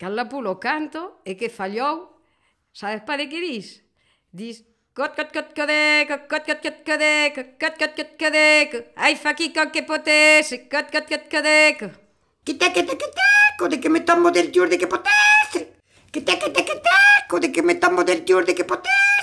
que al lapulo canto e che fallou. Sabes para que dis? Dis cot cot cot codeco, cot cot cot codeco, cot cot cot codeco, ai fa chi con che potesse, cot cot cot codeco. Che te che te che te, code che mettammo del giorno che potesse. Che te che te che te, code che mettammo del giorno che potesse.